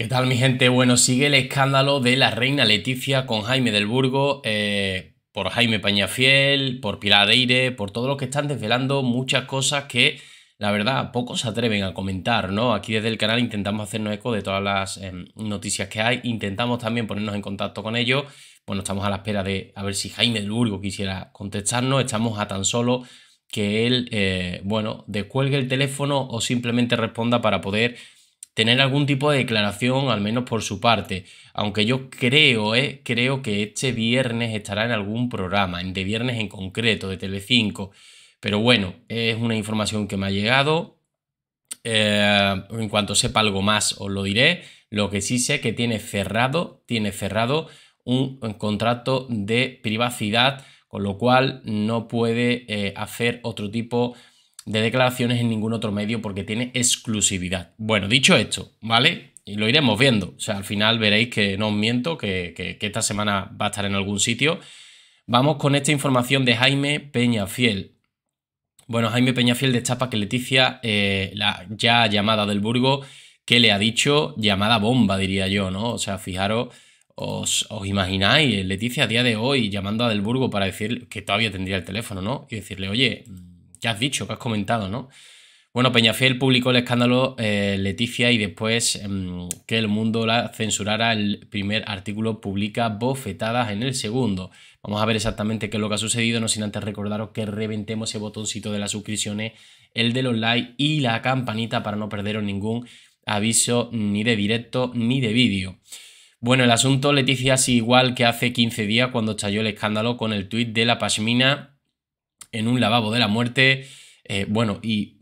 ¿Qué tal mi gente? Bueno, sigue el escándalo de la reina Leticia con Jaime del Burgo, eh, por Jaime Pañafiel, por Pilar Eire, por todos los que están desvelando muchas cosas que la verdad pocos se atreven a comentar, ¿no? Aquí desde el canal intentamos hacernos eco de todas las em, noticias que hay, intentamos también ponernos en contacto con ellos. Bueno, estamos a la espera de a ver si Jaime del Burgo quisiera contestarnos, estamos a tan solo que él, eh, bueno, descuelgue el teléfono o simplemente responda para poder tener algún tipo de declaración, al menos por su parte. Aunque yo creo, eh, creo que este viernes estará en algún programa, en de viernes en concreto, de Telecinco. Pero bueno, es una información que me ha llegado. Eh, en cuanto sepa algo más, os lo diré. Lo que sí sé que tiene cerrado, tiene cerrado un, contrato de privacidad, con lo cual no puede eh, hacer otro tipo de declaraciones en ningún otro medio porque tiene exclusividad. Bueno, dicho esto, ¿vale? Y lo iremos viendo. O sea, al final veréis que no os miento, que, esta semana va a estar en algún sitio. Vamos con esta información de Jaime Peñafiel. Bueno, Jaime Peñafiel destapa que Leticia, eh, la ya llamada del Burgo, que le ha dicho llamada bomba, diría yo, ¿no? O sea, fijaros, os, os, imagináis, Leticia a día de hoy llamando a Del Burgo para decir que todavía tendría el teléfono, ¿no? Y decirle, oye, ya has dicho, que has comentado, ¿no? Bueno, Peñafiel publicó el escándalo eh, Leticia y después em, que el mundo la censurara, el primer artículo publica bofetadas en el segundo. Vamos a ver exactamente qué es lo que ha sucedido, no sin antes recordaros que reventemos ese botoncito de las suscripciones, el de los likes y la campanita para no perderos ningún aviso ni de directo ni de vídeo. Bueno, el asunto Leticia es igual que hace 15 días cuando estalló el escándalo con el tuit de la Pashmina en un lavabo de la muerte. Eh, bueno, y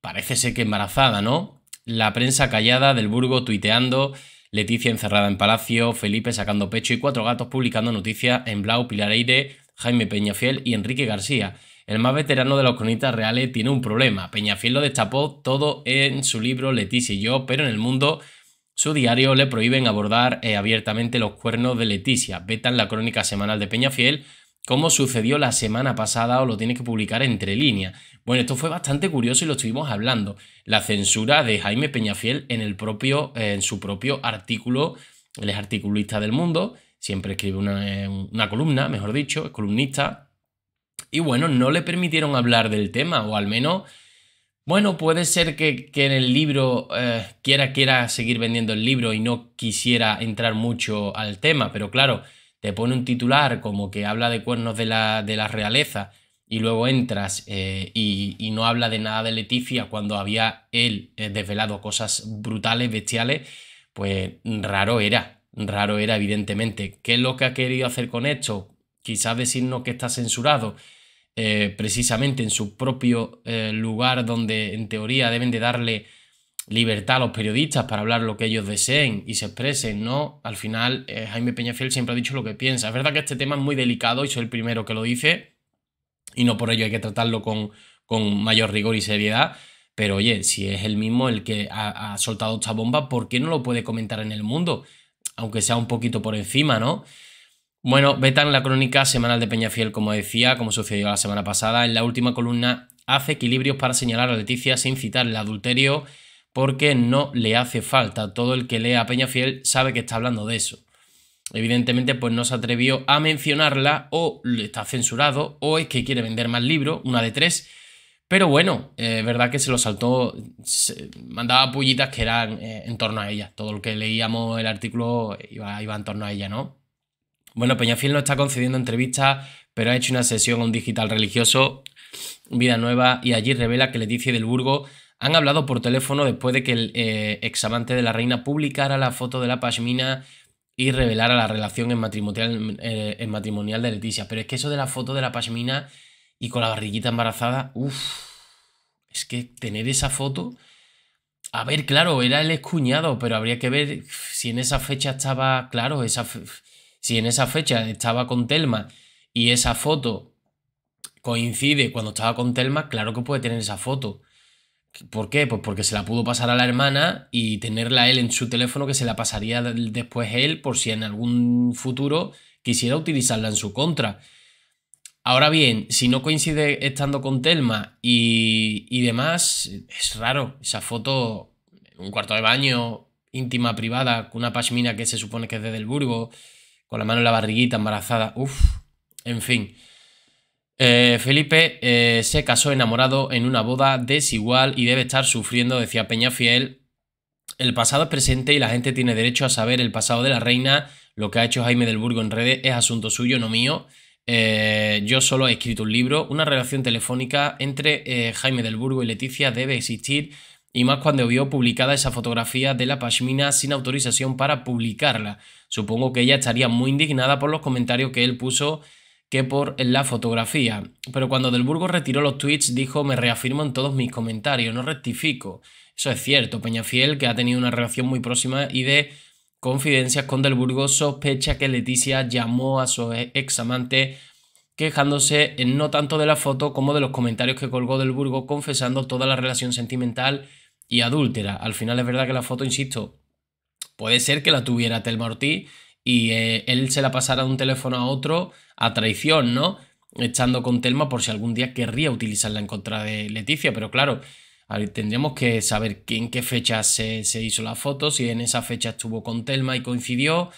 parece ser que embarazada, ¿no? La prensa callada del Burgo tuiteando, Leticia encerrada en Palacio, Felipe sacando pecho y cuatro gatos publicando noticias en Blau, Pilar Aire, Jaime Peñafiel y Enrique García. El más veterano de los cronistas reales tiene un problema. Peñafiel lo destapó todo en su libro Leticia y yo, pero en el mundo su diario le prohíben abordar eh, abiertamente los cuernos de Leticia. Vetan la crónica semanal de Peñafiel ¿Cómo sucedió la semana pasada o lo tiene que publicar entre líneas. Bueno, esto fue bastante curioso y lo estuvimos hablando. La censura de Jaime Peñafiel en, el propio, en su propio artículo, él es articulista del mundo, siempre escribe una, eh, columna, mejor dicho, es columnista. Y bueno, no le permitieron hablar del tema, o al menos, bueno, puede ser que, en el libro eh, quiera, quiera seguir vendiendo el libro y no quisiera entrar mucho al tema, pero claro, te pone un titular como que habla de cuernos de la, de realeza y luego entras eh, y, no habla de nada de Leticia cuando había él eh, desvelado cosas brutales, bestiales, pues raro era, raro era evidentemente. ¿Qué es lo que ha querido hacer con esto? Quizás decirnos que está censurado eh, precisamente en su propio lugar donde en teoría deben de darle libertad a los periodistas para hablar lo que ellos deseen y se expresen, ¿no? Al final, eh, Jaime Peñafiel siempre ha dicho lo que piensa. Es verdad que este tema es muy delicado y soy el primero que lo dice, y no por ello hay que tratarlo con, con mayor rigor y seriedad, pero oye, si es el mismo el que ha, soltado esta bomba, ¿por qué no lo puede comentar en el mundo? Aunque sea un poquito por encima, ¿no? Bueno, vetan la crónica semanal de Peñafiel, como decía, como sucedió la semana pasada. En la última columna hace equilibrios para señalar a Leticia sin citar el adulterio porque no le hace falta. Todo el que lee a Peña Fiel sabe que está hablando de eso. Evidentemente, pues no se atrevió a mencionarla o está censurado o es que quiere vender más libros, una de tres. Pero bueno, eh, es verdad que se lo saltó, mandaba pullitas que eran eh, en torno a ella. Todo lo que leíamos el artículo iba, en torno a ella, ¿no? Bueno, Peñafiel no está concediendo entrevistas, pero ha hecho una sesión a un digital religioso, Vida Nueva, y allí revela que Leticia del Burgo han hablado por teléfono después de que el eh, examante de la reina publicara la foto de la pashmina y revelara la relación en matrimonial, eh, en matrimonial de Leticia. Pero es que eso de la foto de la pashmina y con la barriguita embarazada, uff, es que tener esa foto... A ver, claro, era el escuñado, pero habría que ver si en esa fecha estaba, claro, si en esa fecha estaba con Telma y esa foto coincide cuando estaba con Telma, claro que puede tener esa foto. ¿Por qué? Pues porque se la pudo pasar a la hermana y tenerla él en su teléfono que se la pasaría después él por si en algún futuro quisiera utilizarla en su contra. Ahora bien, si no coincide estando con Telma y, y demás, es raro. Esa foto un cuarto de baño, íntima, privada, con una pashmina que se supone que es de Delburgo, con la mano en la barriguita, embarazada. Uf, en fin. Eh, Felipe eh, se casó enamorado en una boda desigual y debe estar sufriendo, decía Peña Fiel. El pasado es presente y la gente tiene derecho a saber el pasado de la reina. Lo que ha hecho Jaime del Burgo en redes es asunto suyo, no mío. Eh, yo solo he escrito un libro. Una relación telefónica entre Jaime del Burgo y Leticia debe existir. Y más cuando vio publicada esa fotografía de la Pashmina sin autorización para publicarla. Supongo que ella estaría muy indignada por los comentarios que él puso que por la fotografía. Pero cuando Del Burgo retiró los tweets, dijo: Me reafirmo en todos mis comentarios, no rectifico. Eso es cierto. Peñafiel, que ha tenido una relación muy próxima y de confidencias con Del Burgo, sospecha que Leticia llamó a su ex amante quejándose no tanto de la foto como de los comentarios que colgó Del Burgo, confesando toda la relación sentimental y adúltera. Al final es verdad que la foto, insisto, puede ser que la tuviera Telma Ortiz y eh, él se la pasara de un teléfono a otro a traición, ¿no? Echando con Telma por si algún día querría utilizarla en contra de Leticia, pero claro, tendríamos que saber en qué fecha se, hizo la foto, si en esa fecha estuvo con Telma y coincidió,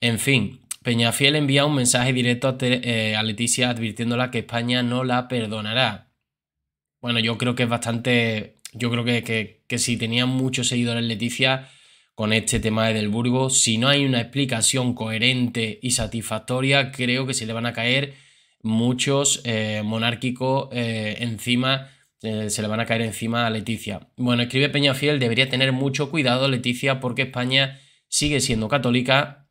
en fin. Peñafiel envía un mensaje directo a, eh, Leticia advirtiéndola que España no la perdonará. Bueno, yo creo que es bastante yo creo que, que, si tenía muchos seguidores Leticia, con este tema de Edelburgo, Si no hay una explicación coherente y satisfactoria, creo que se le van a caer muchos eh, monárquicos eh, encima, eh, se le van a caer encima a Leticia. Bueno, escribe Peñafiel, debería tener mucho cuidado Leticia porque España sigue siendo católica,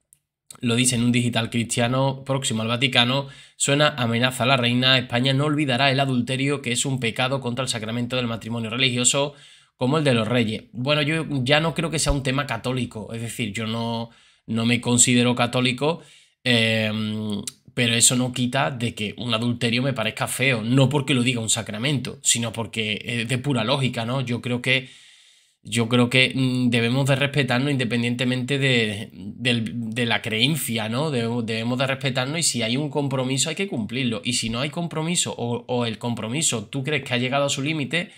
lo dice en un digital cristiano próximo al Vaticano, suena amenaza a la reina, España no olvidará el adulterio que es un pecado contra el sacramento del matrimonio religioso, como el de los reyes. Bueno, yo ya no creo que sea un tema católico, es decir, yo no, no me considero católico, em, pero eso no quita de que un adulterio me parezca feo, no porque lo diga un sacramento, sino porque es de pura lógica, ¿no? Yo creo que... Yo creo que mm, debemos de respetarnos independientemente de, la creencia, ¿no? debemos de respetarnos y si hay un compromiso hay que cumplirlo. Y si no hay compromiso o, o el compromiso tú crees que ha llegado a su límite,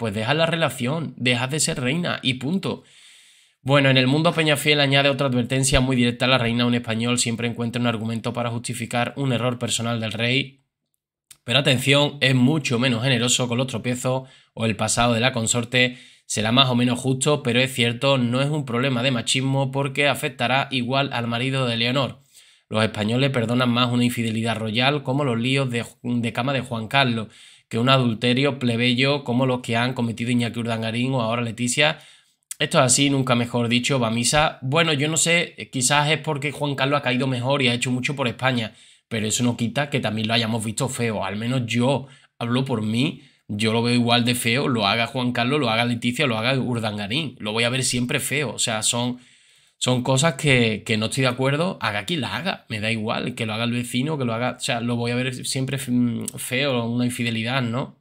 pues deja la relación, dejas de ser reina y punto. Bueno, en el mundo Peñafiel añade otra advertencia muy directa a la reina. Un español siempre encuentra un argumento para justificar un error personal del rey. Pero atención, es mucho menos generoso con los tropiezos o el pasado de la consorte. Será más o menos justo, pero es cierto, no es un problema de machismo porque afectará igual al marido de Leonor. Los españoles perdonan más una infidelidad royal como los líos de cama de Juan Carlos que un adulterio plebeyo como los que han cometido Iñaki Urdangarín o ahora Leticia. Esto es así, nunca mejor dicho, va misa. Bueno, yo no sé, eh, quizás es porque Juan Carlos ha caído mejor y ha hecho mucho por España, pero eso no quita que también lo hayamos visto feo. Al menos yo hablo por mí, yo lo veo igual de feo, lo haga Juan Carlos, lo haga Leticia, lo haga Urdangarín. Lo voy a ver siempre feo. O sea, son son cosas que, no estoy de acuerdo, haga quien la haga, me da igual, que lo haga el vecino, que lo haga, o sea, lo voy a ver siempre mm, feo, una infidelidad, ¿no?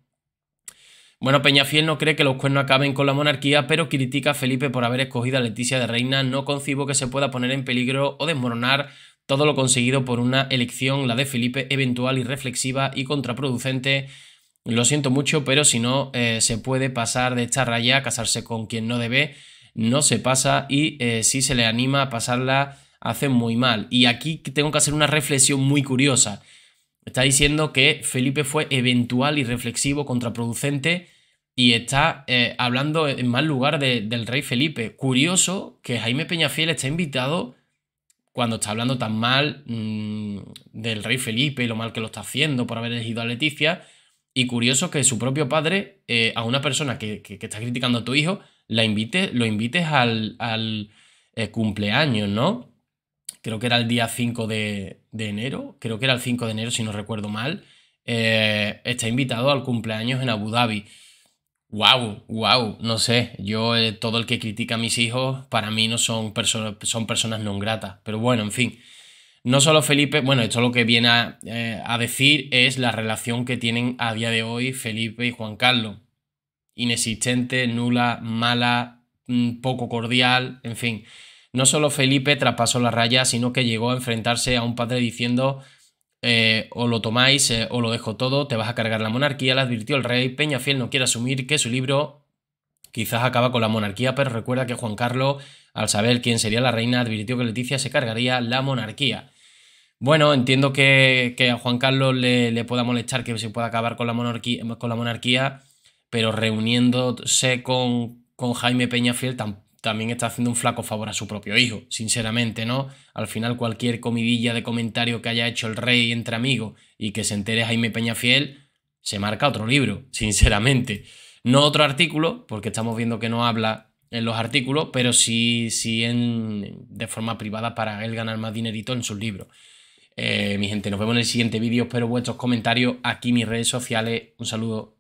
Bueno, Peñafiel no cree que los cuernos acaben con la monarquía, pero critica a Felipe por haber escogido a Leticia de reina. No concibo que se pueda poner en peligro o desmoronar todo lo conseguido por una elección, la de Felipe, eventual, y reflexiva y contraproducente. Lo siento mucho, pero si no, eh, se puede pasar de esta raya, casarse con quien no debe no se pasa y eh, si se le anima a pasarla, hace muy mal. Y aquí tengo que hacer una reflexión muy curiosa. Está diciendo que Felipe fue eventual, y reflexivo, contraproducente y está eh, hablando en mal lugar del rey Felipe. Curioso que Jaime Peñafiel está invitado cuando está hablando tan mal mm, del rey Felipe y lo mal que lo está haciendo por haber elegido a Leticia. Y curioso que su propio padre, eh, a una persona que, está criticando a tu hijo, la invite, lo invites al, eh, cumpleaños, ¿no? Creo que era el día 5 de, enero, creo que era el 5 de enero, si no recuerdo mal. Eh, está invitado al cumpleaños en Abu Dhabi. Wow, wow, no sé. Yo, eh, todo el que critica a mis hijos, para mí no son, personas, son personas no gratas. Pero bueno, en fin. No solo Felipe, bueno, esto lo que viene a, decir es la relación que tienen a día de hoy Felipe y Juan Carlos inexistente, nula, mala, mm, poco cordial, en fin. No solo Felipe traspasó la raya, sino que llegó a enfrentarse a un padre diciendo eh, o lo tomáis eh, o lo dejo todo, te vas a cargar la monarquía, le advirtió el rey, Peñafiel no quiere asumir que su libro quizás acaba con la monarquía, pero recuerda que Juan Carlos, al saber quién sería la reina, advirtió que Leticia se cargaría la monarquía. Bueno, entiendo que, a Juan Carlos le, pueda molestar que se pueda acabar con la monarquía, con la monarquía pero reuniéndose con, Jaime Peñafiel Fiel también está haciendo un flaco favor a su propio hijo, sinceramente, ¿no? Al final cualquier comidilla de comentario que haya hecho el rey entre amigos y que se entere Jaime Peñafiel, se marca otro libro, sinceramente. No otro artículo, porque estamos viendo que no habla en los artículos, pero sí, sí en, de forma privada para él ganar más dinerito en sus libros. Eh, mi gente, nos vemos en el siguiente vídeo. Espero vuestros comentarios aquí, en mis redes sociales. Un saludo.